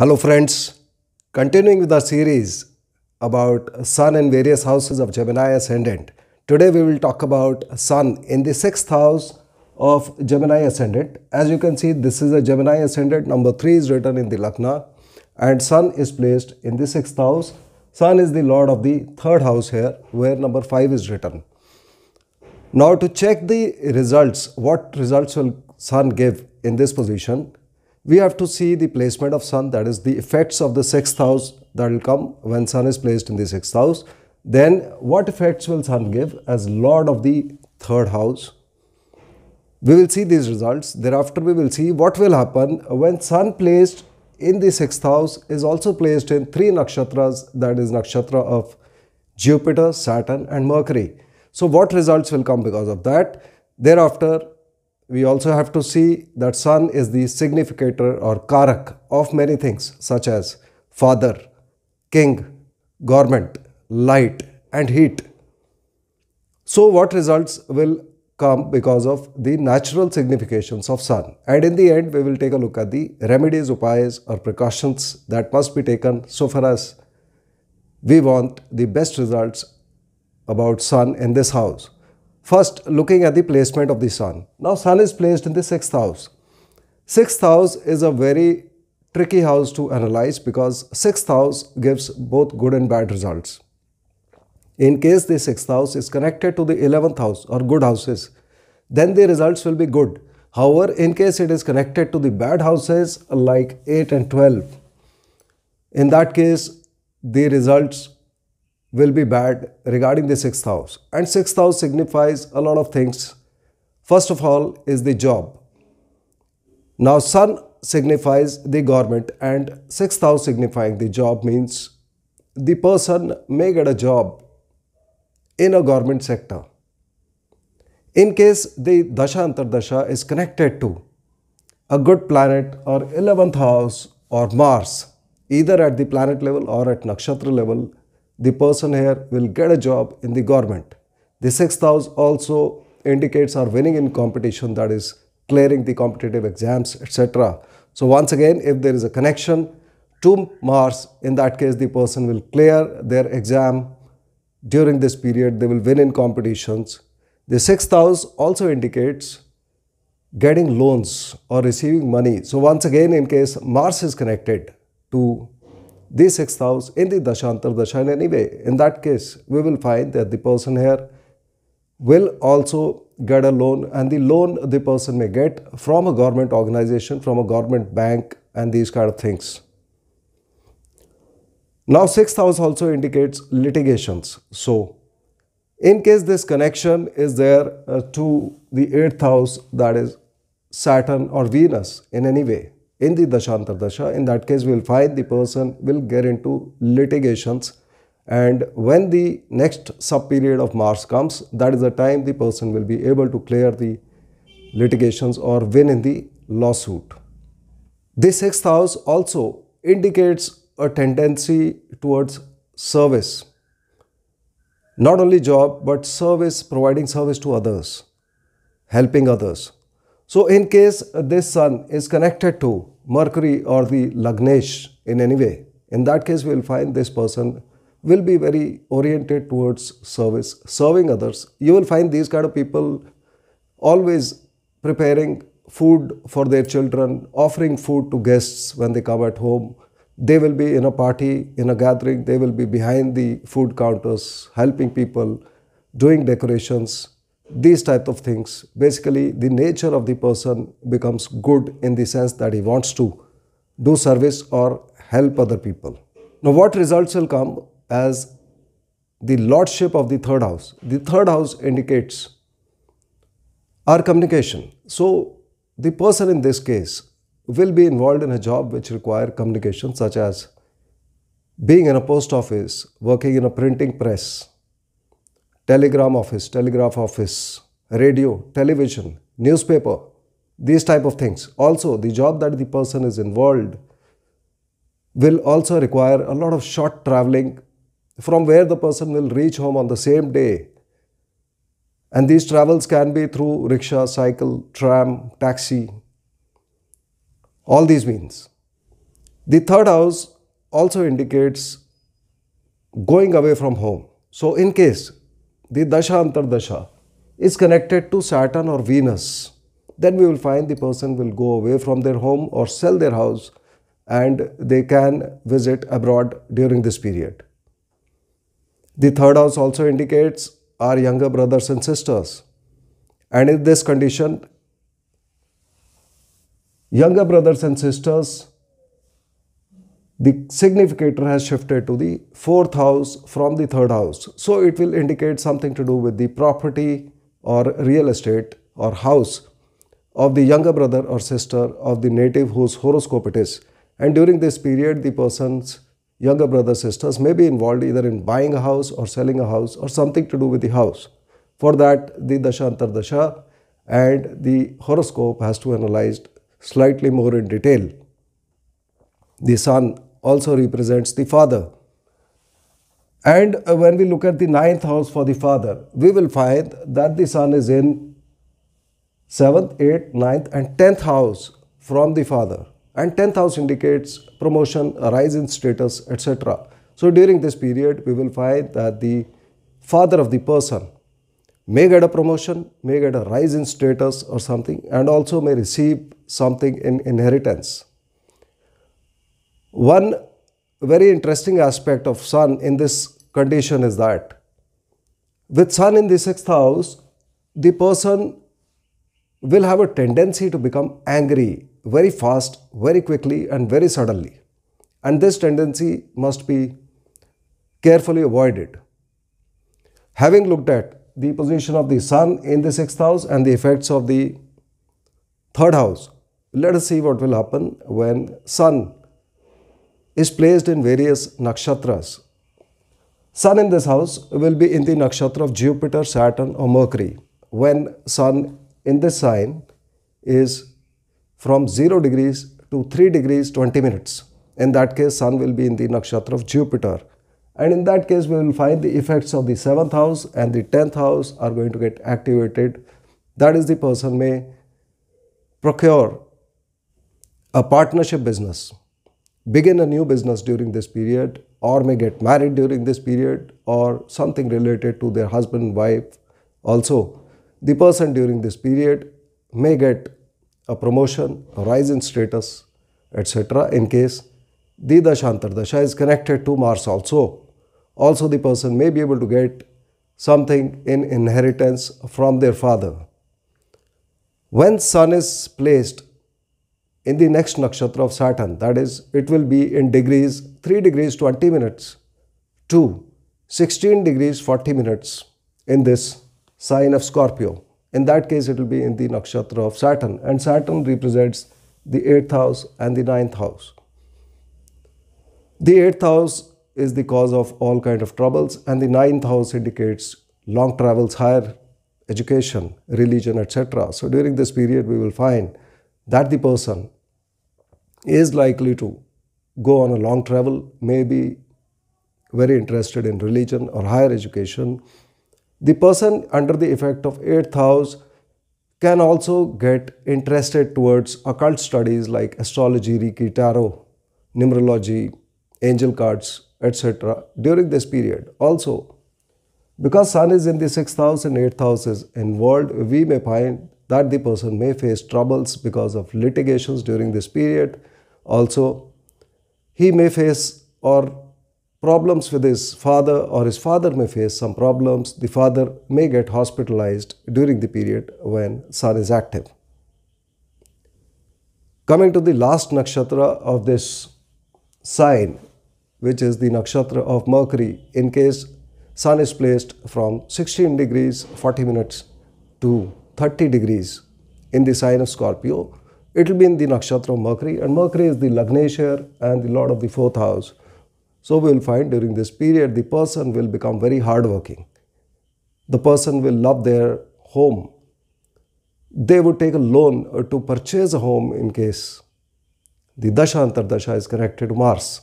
Hello friends, continuing with our series about Sun and various houses of Gemini Ascendant. Today we will talk about Sun in the 6th house of Gemini Ascendant. As you can see, this is a Gemini Ascendant. Number 3 is written in the Lakna and Sun is placed in the 6th house. Sun is the lord of the 3rd house here where number 5 is written. Now to check the results, what results will Sun give in this position, we have to see the placement of sun that is the effects of the sixth house that will come when sun is placed in the sixth house then what effects will sun give as lord of the third house we will see these results thereafter we will see what will happen when sun placed in the sixth house is also placed in three nakshatras that is nakshatra of jupiter saturn and mercury so what results will come because of that thereafter we also have to see that son is the significator or karak of many things such as father, king, government, light and heat. So what results will come because of the natural significations of sun. And in the end, we will take a look at the remedies, upayas or precautions that must be taken so far as we want the best results about sun in this house. First, looking at the placement of the Sun. Now, Sun is placed in the sixth house. Sixth house is a very tricky house to analyze because sixth house gives both good and bad results. In case the sixth house is connected to the eleventh house or good houses, then the results will be good. However, in case it is connected to the bad houses like 8 and 12, in that case, the results will be bad regarding the sixth house. And sixth house signifies a lot of things. First of all, is the job. Now, sun signifies the government, and sixth house signifying the job means the person may get a job in a government sector. In case the Dasha Antardasha is connected to a good planet or 11th house or Mars, either at the planet level or at nakshatra level, the person here will get a job in the government. The sixth house also indicates our winning in competition, that is, clearing the competitive exams, etc. So, once again, if there is a connection to Mars, in that case, the person will clear their exam during this period, they will win in competitions. The sixth house also indicates getting loans or receiving money. So, once again, in case Mars is connected to this sixth house in the Dashantar Dasha in any way, in that case, we will find that the person here will also get a loan and the loan the person may get from a government organization, from a government bank and these kind of things. Now sixth house also indicates litigations. So in case this connection is there uh, to the eighth house that is Saturn or Venus in any way, in the Dashantardasha. In that case, we will find the person will get into litigations and when the next sub period of Mars comes, that is the time the person will be able to clear the litigations or win in the lawsuit. The sixth house also indicates a tendency towards service. Not only job, but service, providing service to others, helping others. So in case this sun is connected to Mercury or the Lagnesh in any way, in that case we will find this person will be very oriented towards service, serving others. You will find these kind of people always preparing food for their children, offering food to guests when they come at home. They will be in a party, in a gathering, they will be behind the food counters, helping people, doing decorations, these type of things. Basically, the nature of the person becomes good in the sense that he wants to do service or help other people. Now, what results will come as the lordship of the third house? The third house indicates our communication. So, the person in this case will be involved in a job which require communication such as being in a post office, working in a printing press, telegram office, telegraph office, radio, television, newspaper, these type of things. Also, the job that the person is involved will also require a lot of short traveling from where the person will reach home on the same day. And these travels can be through rickshaw, cycle, tram, taxi, all these means. The third house also indicates going away from home. So, in case the Dasha Antardasha is connected to Saturn or Venus, then we will find the person will go away from their home or sell their house and they can visit abroad during this period. The third house also indicates our younger brothers and sisters. And in this condition, younger brothers and sisters the significator has shifted to the fourth house from the third house. So it will indicate something to do with the property or real estate or house of the younger brother or sister of the native whose horoscope it is. And during this period, the person's younger brother sisters may be involved either in buying a house or selling a house or something to do with the house. For that, the Dasha and the horoscope has to be analyzed slightly more in detail the sun also represents the father. And uh, when we look at the ninth house for the father, we will find that the son is in seventh, eighth, ninth, and tenth house from the father. And tenth house indicates promotion, rise in status, etc. So during this period, we will find that the father of the person may get a promotion, may get a rise in status or something, and also may receive something in inheritance. One very interesting aspect of sun in this condition is that with sun in the sixth house, the person will have a tendency to become angry very fast, very quickly, and very suddenly. And this tendency must be carefully avoided. Having looked at the position of the sun in the sixth house and the effects of the third house, let us see what will happen when sun is placed in various nakshatras. Sun in this house will be in the nakshatra of Jupiter, Saturn, or Mercury. When Sun in this sign is from 0 degrees to 3 degrees 20 minutes. In that case, Sun will be in the nakshatra of Jupiter. And in that case, we will find the effects of the 7th house and the 10th house are going to get activated. That is, the person may procure a partnership business begin a new business during this period or may get married during this period or something related to their husband wife also the person during this period may get a promotion a rise in status etc in case the dasha is connected to mars also also the person may be able to get something in inheritance from their father when sun is placed in the next nakshatra of Saturn. That is, it will be in degrees 3 degrees 20 minutes to 16 degrees 40 minutes in this sign of Scorpio. In that case, it will be in the nakshatra of Saturn, and Saturn represents the eighth house and the ninth house. The eighth house is the cause of all kind of troubles, and the ninth house indicates long travels, higher education, religion, etc. So during this period, we will find that the person is likely to go on a long travel, may be very interested in religion or higher education. The person under the effect of eighth house can also get interested towards occult studies like astrology, Reiki, tarot, numerology, angel cards, etc. during this period. Also, because Sun is in the sixth house and eighth house is involved, we may find that the person may face troubles because of litigations during this period. Also, he may face or problems with his father or his father may face some problems. The father may get hospitalized during the period when sun is active. Coming to the last nakshatra of this sign, which is the nakshatra of Mercury, in case sun is placed from 16 degrees 40 minutes to 30 degrees in the sign of Scorpio, it will be in the nakshatra of Mercury, and Mercury is the Lagnesher and the lord of the fourth house. So we will find during this period the person will become very hardworking. The person will love their home. They would take a loan to purchase a home in case the Dasha Antardasha is connected to Mars.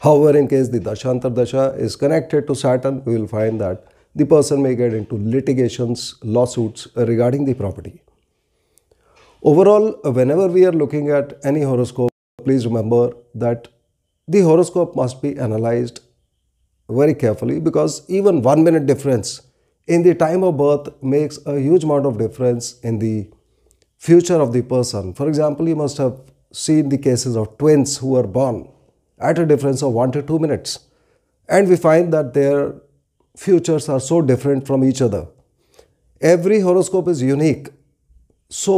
However, in case the Dasha Antardasha is connected to Saturn, we will find that the person may get into litigations, lawsuits uh, regarding the property. Overall, uh, whenever we are looking at any horoscope, please remember that the horoscope must be analyzed very carefully because even one minute difference in the time of birth makes a huge amount of difference in the future of the person. For example, you must have seen the cases of twins who were born at a difference of 1 to 2 minutes. And we find that their futures are so different from each other. Every horoscope is unique. So,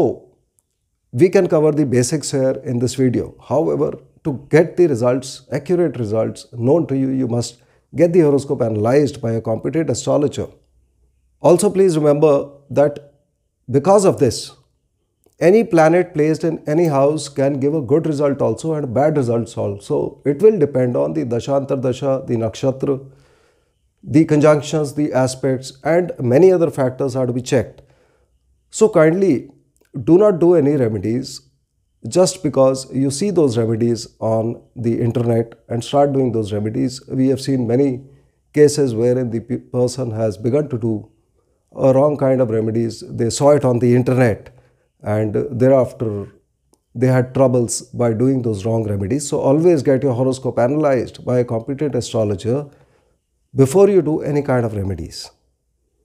we can cover the basics here in this video. However, to get the results, accurate results known to you, you must get the horoscope analyzed by a competent astrologer. Also, please remember that because of this, any planet placed in any house can give a good result also and bad results also. It will depend on the Dashantar Dasha, the Nakshatra, the conjunctions, the aspects and many other factors are to be checked. So kindly do not do any remedies just because you see those remedies on the internet and start doing those remedies. We have seen many cases wherein the person has begun to do a wrong kind of remedies. They saw it on the internet and thereafter they had troubles by doing those wrong remedies. So always get your horoscope analyzed by a competent astrologer before you do any kind of remedies.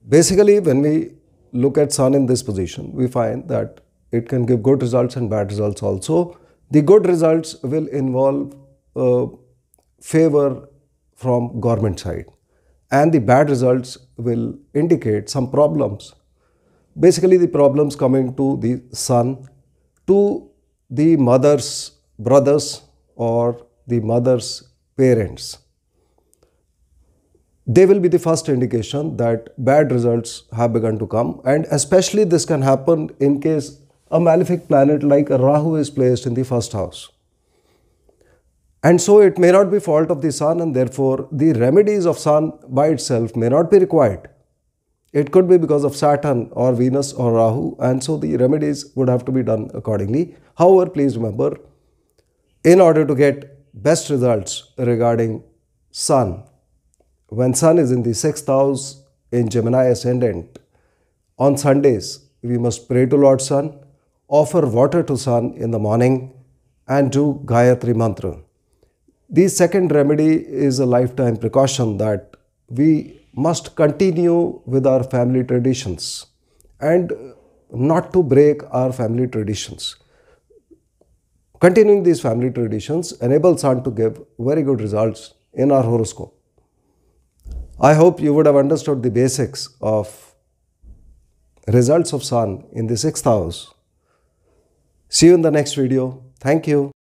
Basically, when we look at sun in this position, we find that it can give good results and bad results also. The good results will involve uh, favor from government side and the bad results will indicate some problems. Basically the problems coming to the son, to the mother's brothers or the mother's parents they will be the first indication that bad results have begun to come and especially this can happen in case a malefic planet like Rahu is placed in the first house. And so it may not be fault of the sun and therefore the remedies of sun by itself may not be required. It could be because of Saturn or Venus or Rahu and so the remedies would have to be done accordingly. However, please remember, in order to get best results regarding sun when Sun is in the sixth house in Gemini ascendant, on Sundays we must pray to Lord Sun, offer water to Sun in the morning, and do Gayatri Mantra. The second remedy is a lifetime precaution that we must continue with our family traditions and not to break our family traditions. Continuing these family traditions enables Sun to give very good results in our horoscope. I hope you would have understood the basics of results of Sun in the sixth house. See you in the next video. Thank you.